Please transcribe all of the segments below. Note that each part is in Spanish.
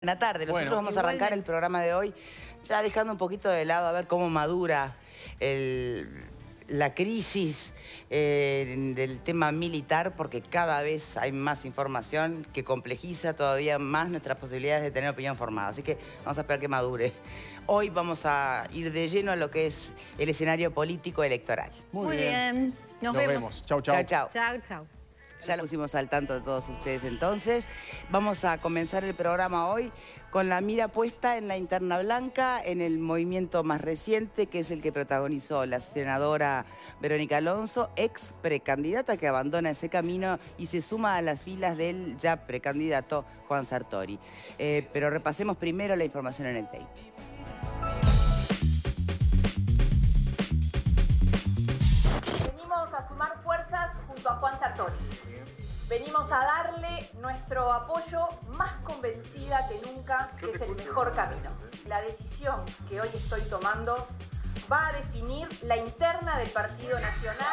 Buenas tardes, nosotros vamos a arrancar el programa de hoy ya dejando un poquito de lado a ver cómo madura la crisis eh, del tema militar, porque cada vez hay más información que complejiza todavía más nuestras posibilidades de tener opinión formada. Así que vamos a esperar que madure. Hoy vamos a ir de lleno a lo que es el escenario político electoral. Muy, bien. Nos, Nos, vemos. chau chau Chau chau ya lo pusimos al tanto de todos ustedes entonces. Vamos a comenzar el programa hoy con la mira puesta en la interna blanca, en el movimiento más reciente, que es el que protagonizó la senadora Verónica Alonso, ex precandidata que abandona ese camino y se suma a las filas del ya precandidato Juan Sartori. Eh, pero repasemos primero la información en el tape. Venimos a sumar fuerzas junto a Juan Sartori Venimos a darle nuestro apoyo más convencida que nunca que es el mejor camino. La decisión que hoy estoy tomando va a definir la interna del Partido Nacional.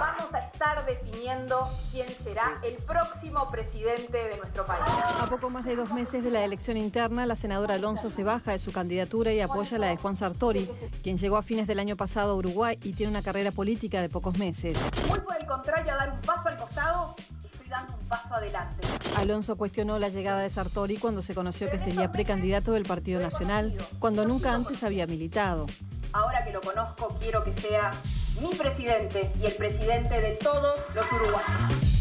Vamos a estar definiendo quién será el próximo presidente de nuestro país. A poco más de dos meses de la elección interna, la senadora Alonso se baja de su candidatura y apoya la de Juan Sartori, quien llegó a fines del año pasado a Uruguay y tiene una carrera política de pocos meses. Muy por el contrario, a dar un paso al costado paso adelante. Alonso cuestionó la llegada de Sartori cuando se conoció que sería precandidato del Partido Nacional, cuando nunca antes había militado. Ahora que lo conozco, quiero que sea mi presidente y el presidente de todos los uruguayos.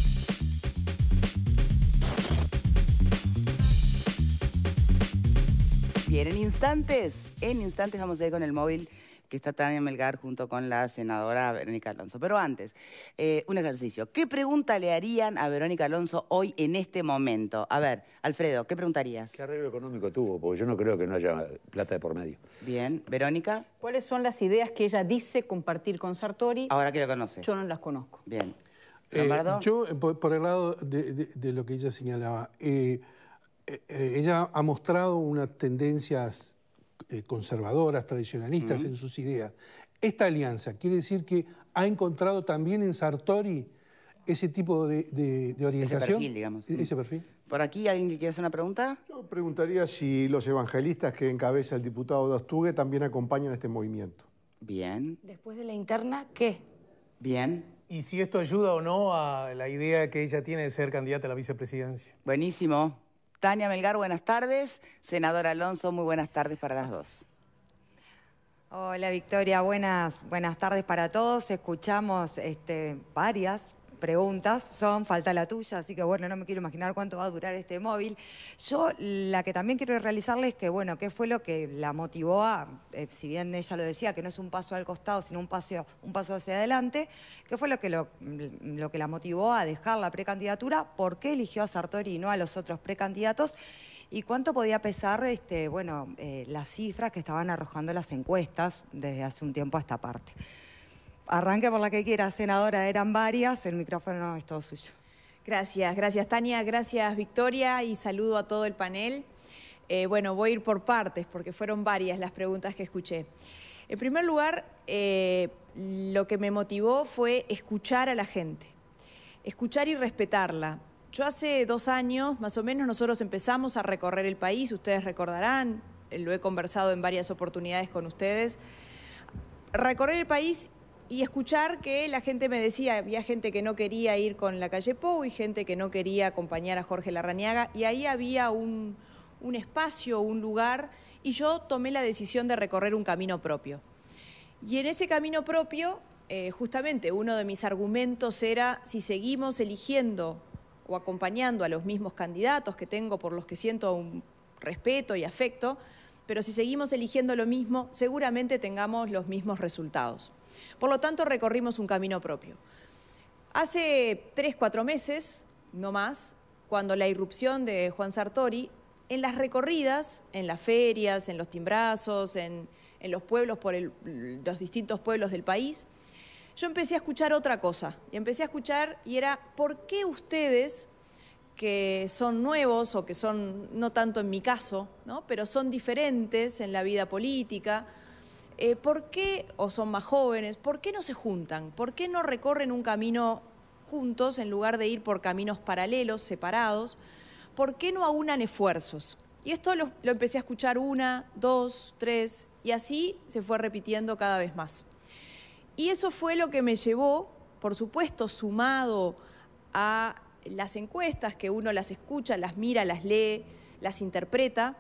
Bien, en instantes, en instantes vamos a ir con el móvil que está Tania Melgar junto con la senadora Verónica Alonso. Pero antes, eh, un ejercicio. ¿Qué pregunta le harían a Verónica Alonso hoy en este momento? A ver, Alfredo, ¿qué preguntarías? ¿Qué arreglo económico tuvo? Porque yo no creo que no haya plata de por medio. Bien, Verónica. ¿Cuáles son las ideas que ella dice compartir con Sartori? Ahora que lo conoce. Yo no las conozco. Bien. Eh, yo, eh, por, el lado de, lo que ella señalaba, ella ha mostrado unas tendencias eh, conservadoras, tradicionalistas en sus ideas. Esta alianza quiere decir que ha encontrado también en Sartori ese tipo de, orientación. Ese perfil, digamos. E-, ese perfil. ¿Por aquí alguien que quiera hacer una pregunta? Yo preguntaría si los evangelistas que encabeza el diputado Dostugue también acompañan este movimiento. Bien. Después de la interna, ¿qué? Bien. ¿Y si esto ayuda o no a la idea que ella tiene de ser candidata a la vicepresidencia? Buenísimo. Tania Melgar, buenas tardes. Senador Alonso, muy buenas tardes para las dos. Hola Victoria, buenas, buenas tardes para todos. Escuchamos este, varias preguntas son, falta la tuya, así que bueno, no me quiero imaginar cuánto va a durar este móvil. Yo la que también quiero realizarles que, bueno, ¿qué fue lo que la motivó a, eh, si bien ella lo decía, que no es un paso al costado, sino un paso, un paso hacia adelante, ¿qué fue lo que, lo, lo que la motivó a dejar la precandidatura? ¿Por qué eligió a Sartori y no a los otros precandidatos? ¿Y cuánto podía pesar este, bueno, eh, las cifras que estaban arrojando las encuestas desde hace un tiempo a esta parte? Arranque por la que quiera, senadora, eran varias, el micrófono es todo suyo. Gracias, gracias Tania, gracias Victoria y saludo a todo el panel. Eh, bueno, voy a ir por partes porque fueron varias las preguntas que escuché. En primer lugar, eh, lo que me motivó fue escuchar a la gente, escuchar y respetarla. Yo hace dos años, más o menos, nosotros empezamos a recorrer el país, ustedes recordarán, eh, lo he conversado en varias oportunidades con ustedes, recorrer el país y escuchar que la gente me decía, había gente que no quería ir con la calle Pou y gente que no quería acompañar a Jorge Larrañaga, y ahí había un, un espacio, un lugar, y yo tomé la decisión de recorrer un camino propio. Y en ese camino propio, eh, justamente uno de mis argumentos era, si seguimos eligiendo o acompañando a los mismos candidatos que tengo por los que siento un respeto y afecto, pero si seguimos eligiendo lo mismo, seguramente tengamos los mismos resultados. Por lo tanto, recorrimos un camino propio. Hace tres, cuatro meses, no más, cuando la irrupción de Juan Sartori, en las recorridas, en las ferias, en los timbrazos, en, los pueblos, por los distintos pueblos del país, yo empecé a escuchar otra cosa. Y empecé a escuchar y era, ¿por qué ustedes que son nuevos o que son, no tanto en mi caso, ¿no? pero son diferentes en la vida política. Eh, ¿Por qué, o son más jóvenes, por qué no se juntan? ¿Por qué no recorren un camino juntos en lugar de ir por caminos paralelos, separados? ¿Por qué no aunan esfuerzos? Y esto lo empecé a escuchar una, dos, tres, y así se fue repitiendo cada vez más. Y eso fue lo que me llevó, por supuesto, sumado a las encuestas, que uno las escucha, las mira, las lee, las interpreta.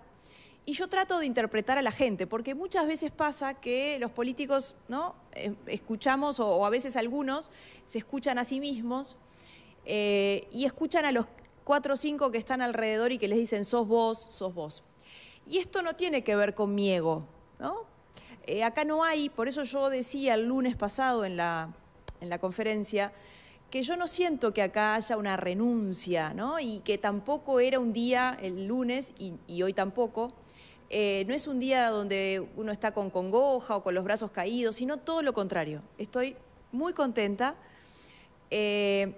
Y yo trato de interpretar a la gente, porque muchas veces pasa que los políticos, ¿no? Eh, escuchamos, o, a veces algunos, se escuchan a sí mismos eh, y escuchan a los cuatro o cinco que están alrededor y que les dicen, sos vos, sos vos. Y esto no tiene que ver con mi ego, ¿no? Eh, acá no hay, por eso yo decía el lunes pasado en la conferencia, que yo no siento que acá haya una renuncia, ¿no? Y que tampoco era un día, el lunes y, hoy tampoco, eh, no es un día donde uno está con congoja o con los brazos caídos, sino todo lo contrario. Estoy muy contenta eh,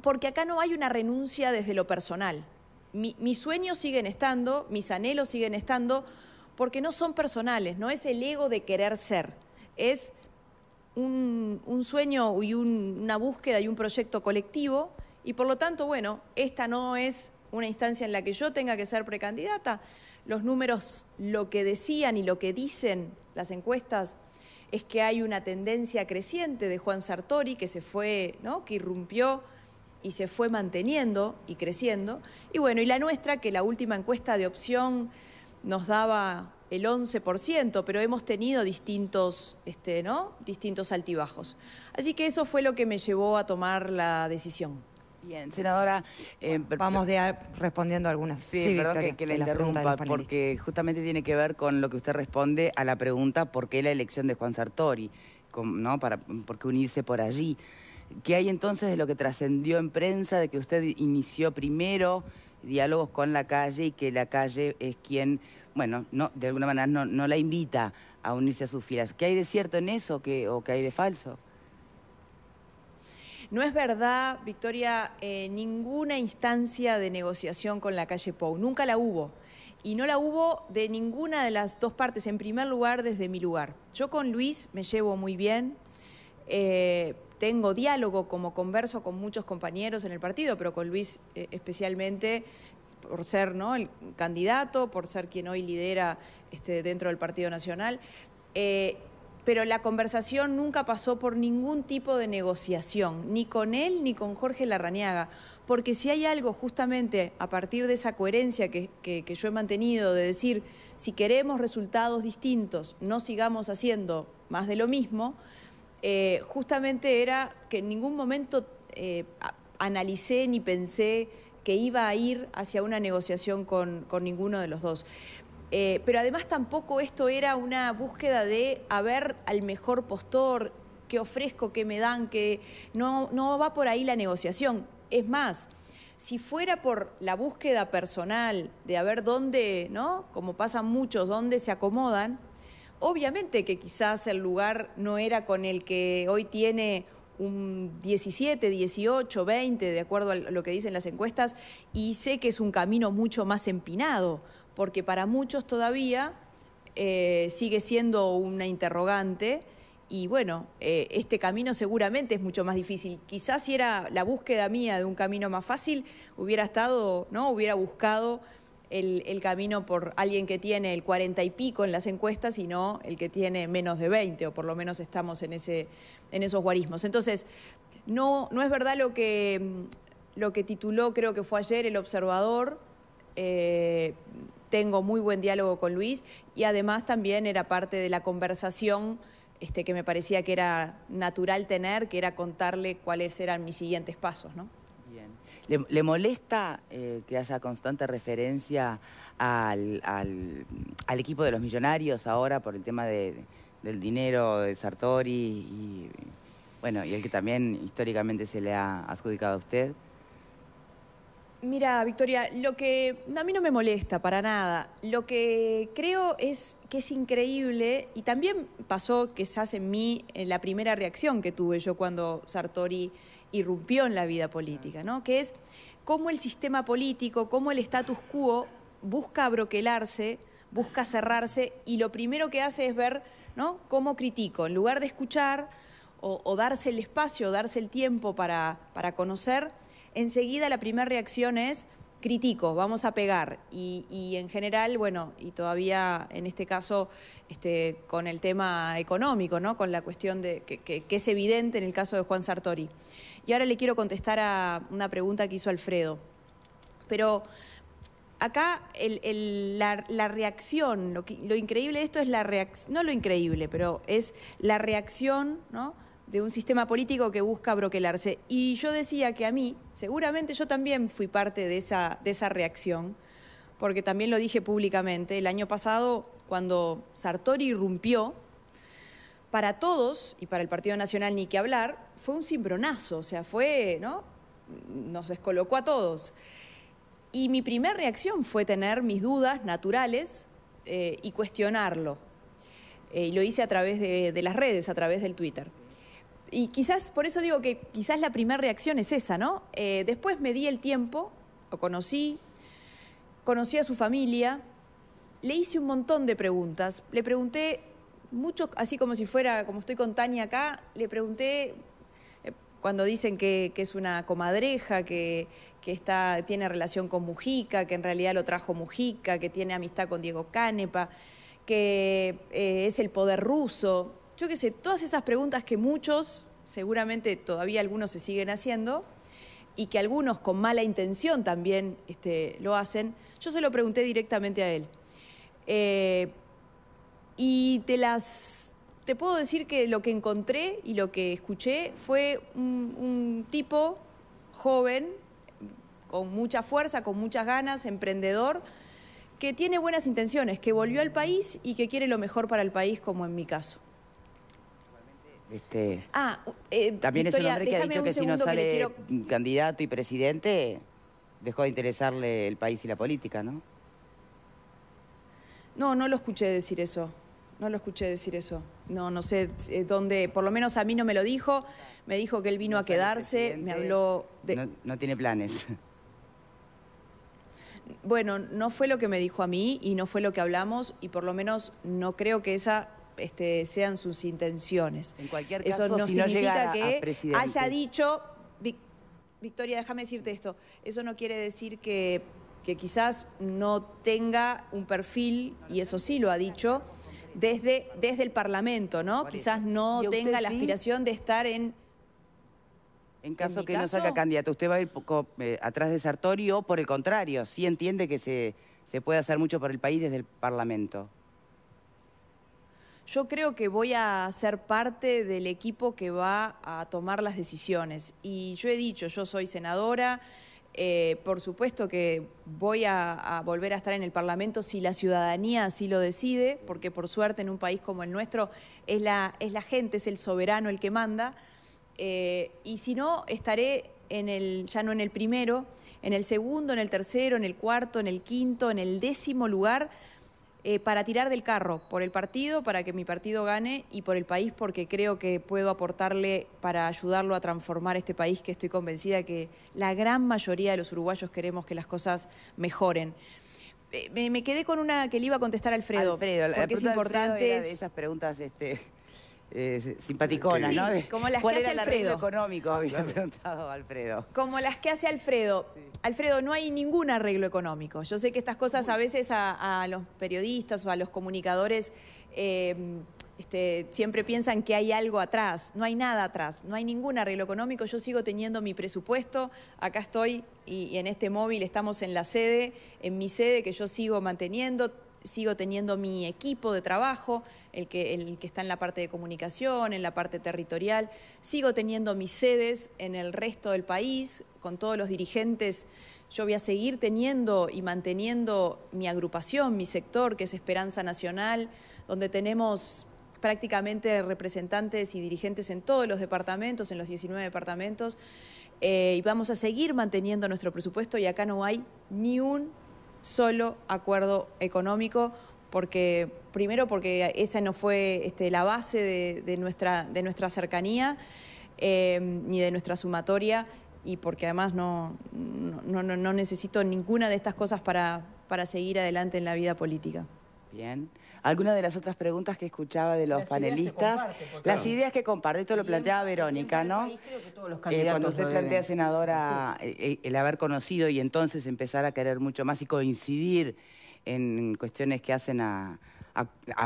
porque acá no hay una renuncia desde lo personal. mis sueños siguen estando, mis anhelos siguen estando, porque no son personales, no es el ego de querer ser, es un, sueño y una búsqueda y un proyecto colectivo y por lo tanto, bueno, esta no es una instancia en la que yo tenga que ser precandidata. Los números, lo que decían y lo que dicen las encuestas es que hay una tendencia creciente de Juan Sartori que se fue, ¿no? que irrumpió y se fue manteniendo y creciendo. Y bueno, y la nuestra, que la última encuesta de opción nos daba el 11%, pero hemos tenido distintos, este, ¿no? distintos altibajos. Así que eso fue lo que me llevó a tomar la decisión. Bien, senadora. Eh, vamos de respondiendo algunas. Sí, sí perdón que, que le interrumpa, porque justamente tiene que ver con lo que usted responde a la pregunta ¿por qué la elección de Juan Sartori? ¿no? Para, ¿Por qué unirse por allí? ¿Qué hay entonces de lo que trascendió en prensa, de que usted inició primero? diálogos con la calle y que la calle es quien, bueno, no, de alguna manera no, la invita a unirse a sus filas. ¿Qué hay de cierto en eso o qué hay de falso? No es verdad, Victoria, eh, ninguna instancia de negociación con la calle Pou, nunca la hubo. Y no la hubo de ninguna de las dos partes, en primer lugar, desde mi lugar. Yo con Luis me llevo muy bien, eh, tengo diálogo, como converso con muchos compañeros en el partido, pero con Luis eh, especialmente por ser ¿no? el candidato, por ser quien hoy lidera este, dentro del Partido Nacional. Eh, pero la conversación nunca pasó por ningún tipo de negociación, ni con él ni con Jorge Larrañaga, porque si hay algo justamente a partir de esa coherencia que yo he mantenido de decir, si queremos resultados distintos, no sigamos haciendo más de lo mismo, eh, justamente era que en ningún momento eh, analicé ni pensé que iba a ir hacia una negociación con, ninguno de los dos. Eh, pero además tampoco esto era una búsqueda de a ver al mejor postor, qué ofrezco, qué me dan, que no, no va por ahí la negociación. Es más, si fuera por la búsqueda personal de a ver dónde, ¿no? Como pasan muchos, dónde se acomodan, Obviamente que quizás el lugar no era con el que hoy tiene un 17, 18, 20, de acuerdo a lo que dicen las encuestas, y sé que es un camino mucho más empinado, porque para muchos todavía eh, sigue siendo una interrogante y bueno, eh, este camino seguramente es mucho más difícil. Quizás si era la búsqueda mía de un camino más fácil, hubiera estado, ¿no? Hubiera buscado el, camino por alguien que tiene el cuarenta y pico en las encuestas, sino el que tiene menos de 20, o por lo menos estamos en, ese, en esos guarismos. Entonces, no, no es verdad lo que, lo que tituló, creo que fue ayer, el observador. Eh, tengo muy buen diálogo con Luis y además también era parte de la conversación este, que me parecía que era natural tener, que era contarle cuáles eran mis siguientes pasos. ¿no? Bien. ¿Le, molesta eh, que haya constante referencia al, al, equipo de los millonarios ahora por el tema de, del dinero de Sartori bueno, y el que también históricamente se le ha adjudicado a usted? Mira, Victoria, lo que a mí no me molesta para nada. Lo que creo es que es increíble y también pasó quizás en mí en la primera reacción que tuve yo cuando Sartori irrumpió en la vida política, ¿no? Que es cómo el sistema político, cómo el status quo busca broquelarse, busca cerrarse y lo primero que hace es ver, ¿no? Cómo critico, en lugar de escuchar o, o darse el espacio, darse el tiempo para conocer enseguida la primera reacción es critico, vamos a pegar. Y, en general, bueno, y todavía en este caso este, con el tema económico, ¿no? Con la cuestión de que, es evidente en el caso de Juan Sartori. Y ahora le quiero contestar a una pregunta que hizo Alfredo. Pero acá la, reacción, lo, lo, increíble de esto es la reacción, no lo increíble, pero es la reacción, ¿no? de un sistema político que busca broquelarse. Y yo decía que a mí, seguramente yo también fui parte de esa, de esa reacción, porque también lo dije públicamente, el año pasado, cuando Sartori irrumpió, para todos, y para el Partido Nacional ni que hablar, fue un cimbronazo, o sea, fue, ¿no? Nos descolocó a todos. Y mi primera reacción fue tener mis dudas naturales eh, y cuestionarlo. Eh, y lo hice a través de las redes, a través del Twitter. Y quizás, por eso digo que quizás la primera reacción es esa, ¿no? Eh, después me di el tiempo, lo conocí, conocí a su familia, le hice un montón de preguntas. Le pregunté muchos, así como si fuera, como estoy con Tania acá, le pregunté eh, cuando dicen que, es una comadreja, que, está, tiene relación con Mujica, que en realidad lo trajo Mujica, que tiene amistad con Diego Canepa, que eh, es el poder ruso yo qué sé, todas esas preguntas que muchos, seguramente todavía algunos se siguen haciendo, y que algunos con mala intención también este, lo hacen, yo se lo pregunté directamente a él. Eh, y te las. Te puedo decir que lo que encontré y lo que escuché fue un tipo joven, con mucha fuerza, con muchas ganas, emprendedor, que tiene buenas intenciones, que volvió al país y que quiere lo mejor para el país, como en mi caso. Este, ah, eh, también es un hombre que ha dicho que si no sale candidato y presidente, dejó de interesarle el país y la política, ¿no? No, no lo escuché decir eso. No lo escuché decir eso. No, no sé eh, dónde, por lo menos a mí no me lo dijo. Me dijo que él vino a quedarse, me habló de... no tiene planes. Bueno, no fue lo que me dijo a mí y no fue lo que hablamos y por lo menos no creo que esa este, sean sus intenciones. En cualquier caso, eso no significa que haya dicho, Victoria, déjame decirte esto, eso no quiere decir que, quizás no tenga un perfil, y eso sí lo ha dicho, desde, desde el Parlamento, ¿no? Quizás no tenga la aspiración de estar en... En caso que no salga candidato, ¿usted va a ir poco, eh, atrás de Sartori o por el contrario, sí entiende que se, se puede hacer mucho por el país desde el Parlamento? Yo creo que voy a ser parte del equipo que va a tomar las decisiones. Y yo he dicho, yo soy senadora, eh, por supuesto que voy a, volver a estar en el Parlamento si la ciudadanía así lo decide, porque por suerte en un país como el nuestro es la, es la gente, es el soberano el que manda. Eh, y si no, estaré en el, ya no en el primero, en el segundo, en el tercero, en el cuarto, en el quinto, en el décimo lugar eh, para tirar del carro, por el partido, para que mi partido gane y por el país, porque creo que puedo aportarle para ayudarlo a transformar este país que estoy convencida que la gran mayoría de los uruguayos queremos que las cosas mejoren. Eh, me, quedé con una que le iba a contestar Alfredo, Alfredo es importante. de esas preguntas este, eh, ¿no? como las ¿Cuál que hace Alfredo? económico? me ah, preguntado Alfredo. Como las que hace Alfredo. Alfredo, no hay ningún arreglo económico. Yo sé que estas cosas a veces a, los periodistas o a los comunicadores eh, este, siempre piensan que hay algo atrás. No hay nada atrás, no hay ningún arreglo económico. Yo sigo teniendo mi presupuesto. Acá estoy y en este móvil estamos en la sede, en mi sede que yo sigo manteniendo sigo teniendo mi equipo de trabajo, el que, está en la parte de comunicación, en la parte territorial, sigo teniendo mis sedes en el resto del país, con todos los dirigentes. Yo voy a seguir teniendo y manteniendo mi agrupación, mi sector, que es Esperanza Nacional, donde tenemos prácticamente representantes y dirigentes en todos los departamentos, en los 19 departamentos, eh, y vamos a seguir manteniendo nuestro presupuesto y acá no hay ni un solo acuerdo económico, porque primero porque esa no fue este, la base de, nuestra, de nuestra cercanía em, ni de nuestra sumatoria y porque además no, no, no, necesito ninguna de estas cosas para, para seguir adelante en la vida política. Bien. ¿Alguna de las otras preguntas que escuchaba de los panelistas, las ideas que comparte, esto lo planteaba Verónica, ¿no? cuando usted plantea, senadora, eh, eh, el haber conocido y entonces empezar a querer mucho más y coincidir en cuestiones que hacen a,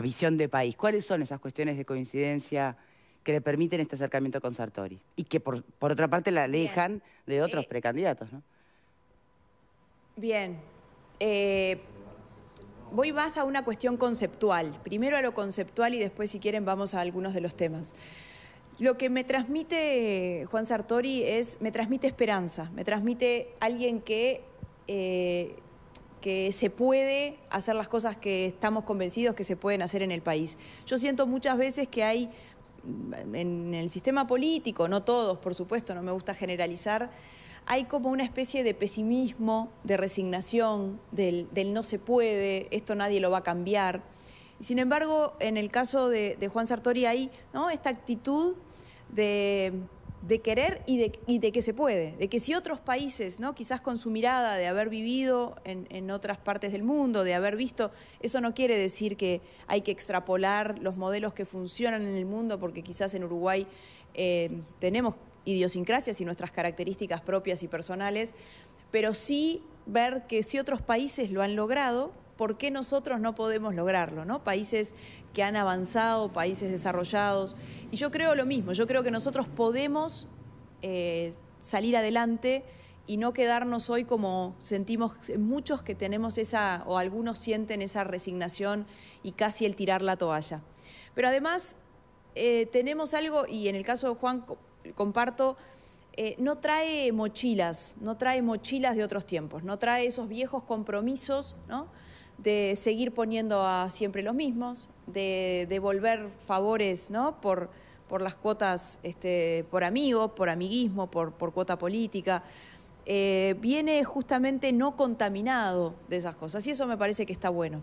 visión de país, ¿cuáles son esas cuestiones de coincidencia? que le permiten este acercamiento con Sartori y que por, otra parte la alejan de otros precandidatos, ¿no? Bien. Eh, voy más a una cuestión conceptual, primero a lo conceptual y después si quieren vamos a algunos de los temas. Lo que me transmite Juan Sartori es, me transmite esperanza, me transmite alguien que, eh, que se puede hacer las cosas que estamos convencidos que se pueden hacer en el país. Yo siento muchas veces que hay en el sistema político, no todos, por supuesto, no me gusta generalizar, hay como una especie de pesimismo, de resignación, del, no se puede, esto nadie lo va a cambiar. Sin embargo, en el caso de, Juan Sartori hay ¿no? esta actitud de, querer y de, que se puede, de que si otros países, ¿no? quizás con su mirada de haber vivido en, otras partes del mundo, de haber visto, eso no quiere decir que hay que extrapolar los modelos que funcionan en el mundo, porque quizás en Uruguay eh, tenemos idiosincrasias y nuestras características propias y personales, pero sí ver que si otros países lo han logrado, ¿por qué nosotros no podemos lograrlo? ¿no? Países que han avanzado, países desarrollados. Y yo creo lo mismo, yo creo que nosotros podemos eh, salir adelante y no quedarnos hoy como sentimos muchos que tenemos esa, o algunos sienten esa resignación y casi el tirar la toalla. Pero además eh, tenemos algo, y en el caso de Juan comparto, eh, no trae mochilas, no trae mochilas de otros tiempos, no trae esos viejos compromisos, de seguir poniendo a siempre los mismos, de devolver favores ¿no? por, por las cuotas este, por amigo, por amiguismo, por, cuota política. Eh, viene justamente no contaminado de esas cosas y eso me parece que está bueno.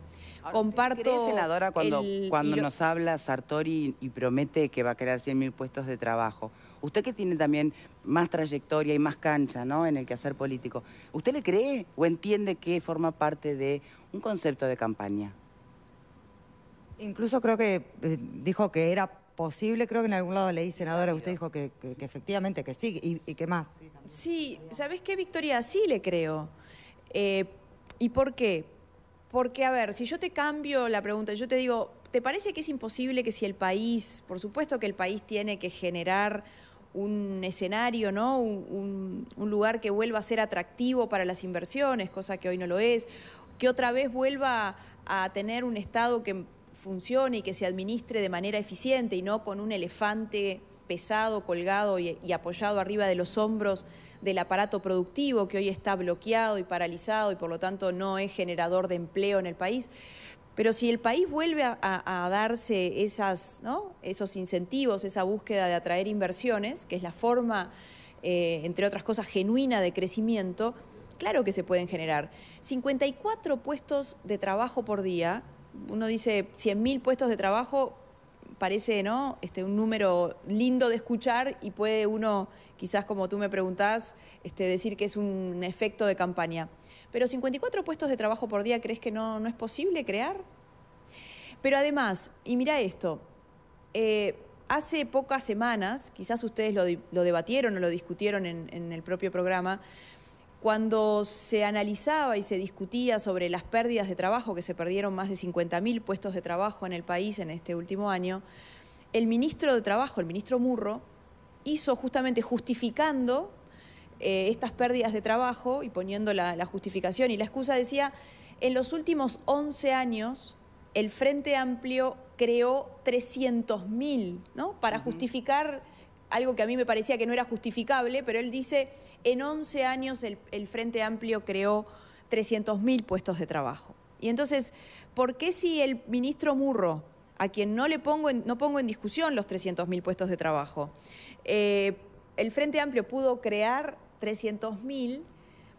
Comparto. senadora, cuando, cuando nos habla Sartori y promete que va a crear 100.000 puestos de trabajo? Usted que tiene también más trayectoria y más cancha ¿no? en el quehacer político, ¿usted le cree o entiende que forma parte de un concepto de campaña? Incluso creo que eh, dijo que era posible, creo que en algún lado leí, senadora, usted dijo que, efectivamente que sí, y, que más. Sí, ¿sabes qué, Victoria? Sí le creo. Eh, ¿Y por qué? Porque, a ver, si yo te cambio la pregunta, yo te digo, ¿te parece que es imposible que si el país, por supuesto que el país tiene que generar un escenario, ¿no? Un, lugar que vuelva a ser atractivo para las inversiones, cosa que hoy no lo es, que otra vez vuelva a tener un Estado que funcione y que se administre de manera eficiente y no con un elefante pesado, colgado y apoyado arriba de los hombros del aparato productivo que hoy está bloqueado y paralizado y por lo tanto no es generador de empleo en el país. Pero si el país vuelve a, darse esos incentivos, esa búsqueda de atraer inversiones, que es la forma, eh, entre otras cosas, genuina de crecimiento, claro que se pueden generar. 54 puestos de trabajo por día, uno dice 100.000 puestos de trabajo, parece ¿no? este, un número lindo de escuchar y puede uno, quizás como tú me preguntás, este, decir que es un efecto de campaña. Pero 54 puestos de trabajo por día, ¿crees que no, es posible crear? Pero además, y mira esto, eh, hace pocas semanas, quizás ustedes lo, debatieron o lo discutieron en, en el propio programa, cuando se analizaba y se discutía sobre las pérdidas de trabajo, que se perdieron más de 50.000 puestos de trabajo en el país en este último año, el ministro de Trabajo, el ministro Murro, hizo justamente justificando eh, estas pérdidas de trabajo y poniendo la, justificación y la excusa, decía, en los últimos 11 años el Frente Amplio creó 300.000, ¿no? Para justificar algo que a mí me parecía que no era justificable, pero él dice, en 11 años el, Frente Amplio creó 300.000 puestos de trabajo. Y entonces, ¿por qué si el ministro Murro, a quien no le pongo en, no pongo en discusión los 300.000 puestos de trabajo, eh, el Frente Amplio pudo crear 300.000.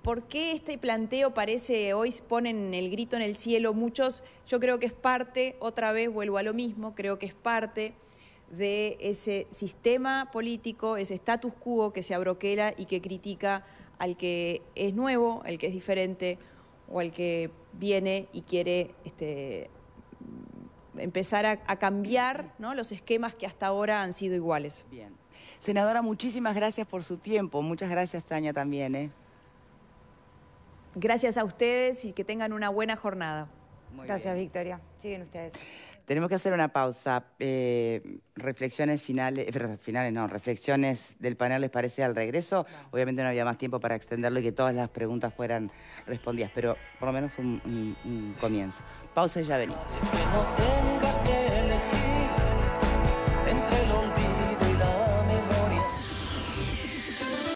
¿Por qué este planteo parece, hoy ponen el grito en el cielo muchos? Yo creo que es parte, otra vez vuelvo a lo mismo, creo que es parte de ese sistema político, ese status quo que se abroquela y que critica al que es nuevo, al que es diferente o al que viene y quiere este, empezar a, cambiar ¿no? los esquemas que hasta ahora han sido iguales. Bien. Senadora, muchísimas gracias por su tiempo. Muchas gracias, Tania, también. ¿eh? Gracias a ustedes y que tengan una buena jornada. gracias, Victoria. Siguen ustedes. Tenemos que hacer una pausa. Eh, reflexiones finales, eh, finales no, reflexiones del panel les parece al regreso. Obviamente no había más tiempo para extenderlo y que todas las preguntas fueran respondidas, pero por lo menos fue un, un comienzo. Pausa y ya venimos.